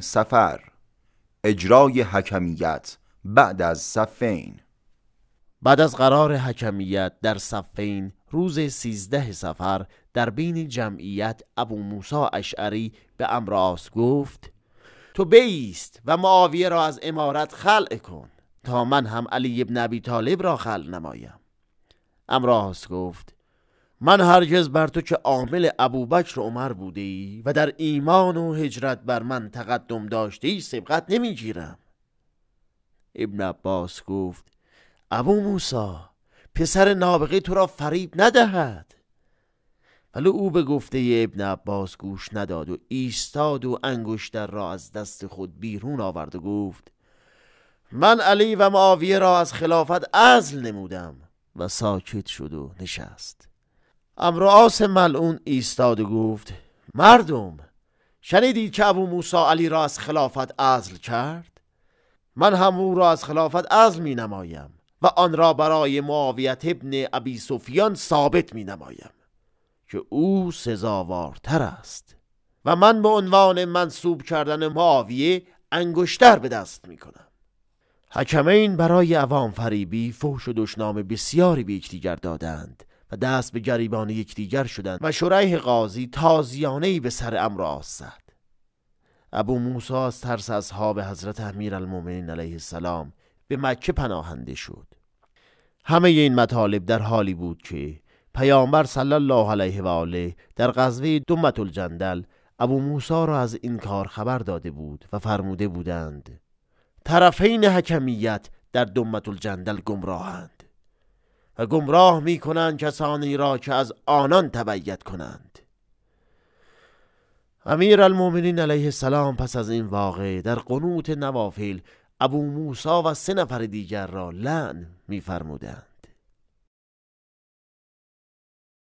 سفر اجرای حکمیت بعد از صفین بعد از قرار حکمیت در صفین روز سیزده سفر در بین جمعیت ابو موسا اشعری به امراس گفت تو بیست و معاویه را از امارت خلع کن تا من هم علی ابن ابی طالب را خلع نمایم امراس گفت من هرگز بر تو که عامل ابوبکر عمر بوده و در ایمان و هجرت بر من تقدم داشته ای سبقت نمیگیرم ابن عباس گفت ابو موسا پسر نابغه تو را فریب ندهد ولی او به گفته ابن عباس گوش نداد و ایستاد و انگشتر را از دست خود بیرون آورد و گفت من علی و معاویه را از خلافت عزل نمودم و ساکت شد و نشست امرعاس ملعون ایستاد و گفت مردم شنیدید که ابو موسا علی را از خلافت عزل کرد من هم او را از خلافت عزل می نمایم و آن را برای معاویت ابن ابی سفیان ثابت می نمایم که او سزاوارتر است و من به عنوان منصوب کردن معاویه انگشتر به دست می کنم حکمین برای عوام فریبی فوش و دشنام بسیاری به یکدیگر دادند و دست به گریبان یکدیگر شدند و شریح قاضی تازیانه به سر امر زد ابو موسا از ترس اصحاب حضرت امیرالمؤمنین علیه السلام به مکه پناهنده شد همه این مطالب در حالی بود که پیامبر صلی الله علیه و آله در غزوه دمت الجندل ابو موسا را از این کار خبر داده بود و فرموده بودند طرفین حکمیت در دمت الجندل گمراهند و گمراه می کنند کسانی را که از آنان تبعیت کنند امیر المومنین علیه السلام پس از این واقع در قنوت نوافل ابو موسا و سه نفر دیگر را لعن فرمودند